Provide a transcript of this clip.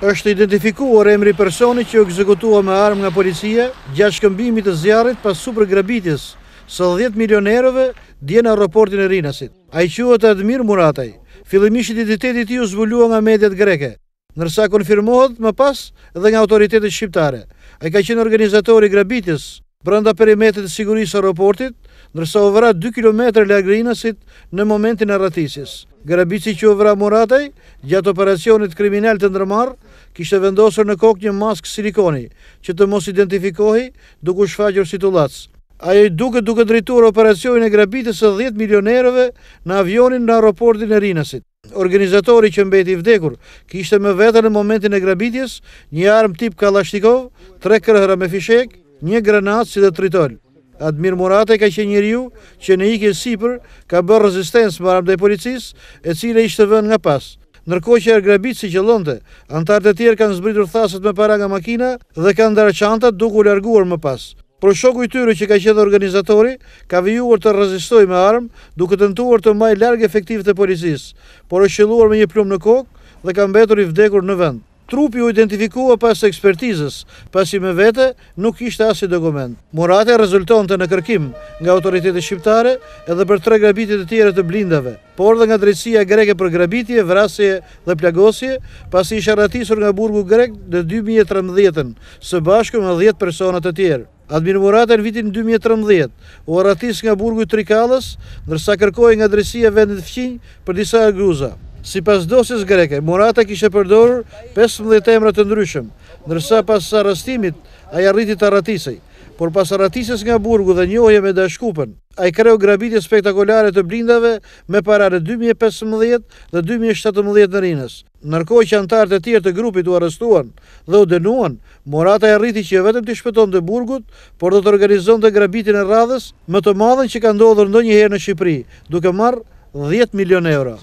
është identifikuar emri personi që ekzekutua me armë nga policia gjatë shkëmbimit të zjarit pas super së 10 milionerove djenë aeroportin e Rinasit. A i quat Admir Murataj, fillimisht identitetit ju zvullua nga mediat greke, nërsa konfirmohet më pas dhe nga autoritetet shqiptare. A i ka qenë organizatori grabitjes brënda perimetet të sigurisë aeroportit, nërsa u vrat 2 km lërë Rinasit në momentin e ratisis. Grabici që u vrat Murataj, gjatë operacionit kriminal të ndërmarë, ishte vendosër në kokë një mask silikoni, që të mos identifikohi duku shfagjër si tullac. Aje duke duke drejtuar operacionin e grabitës e 10 milionereve në avionin në aeroportin e rinasit. Organizatori që mbeti vdekur kishte me vetën në momentin e grabitjes një armë tip kalashtikov, tre kërëhra me fishek, një granat si dhe tritol. Admir Murate ka që njëriu që në ikën sipër ka bërë rezistensë më armë dhe policisë, e e ishte vën nga pasë. Ndërkohë që er grabit si qëllonte, antarët e tjerë kanë zbritur thasët me para nga makina dhe kanë ndarë çantat duke u larguar më pas. Por shoku i tyre që ka qenë organizatori, ka vijuar të rezistojë me armë, duke tentuar të maj larg efektiv të policisë, por është qelluar me një plumb në kokë dhe ka mbetur i vdekur në vend trupi u identifikua pas ekspertizës, pas i me vete nuk ishte asë i dokument. Murate rezulton të në kërkim nga autoritetet shqiptare edhe për tre grabitit të tjere të blindave, por dhe nga drejtsia greke për grabitje, vrasje dhe plagosje, pas i sharatisur nga burgu grek dhe 2013-ën, së bashku me 10 personat të tjerë. Admir Murate në vitin 2013 u aratis nga burgu Trikalës, nërsa kërkoj nga dresia vendit fqinj për disa agruza. Si pas dosis greke, Murata kishe përdor 15 emrat të ndryshëm, nërsa pas arrestimit a i arriti të ratisej, por pas arratisis nga burgu dhe njohje me dashkupën, a i kreu grabitje spektakulare të blindave me parare 2015 dhe 2017 në rinës. Nërkoj që antartë e tjerë të grupit u arrestuan dhe u denuan, Morata e rriti që jo vetëm të shpeton të burgut, por do të organizon të grabitin e radhës më të madhen që ka ndodhër ndonjëherë në Shqipëri, duke marrë 10 milion euro.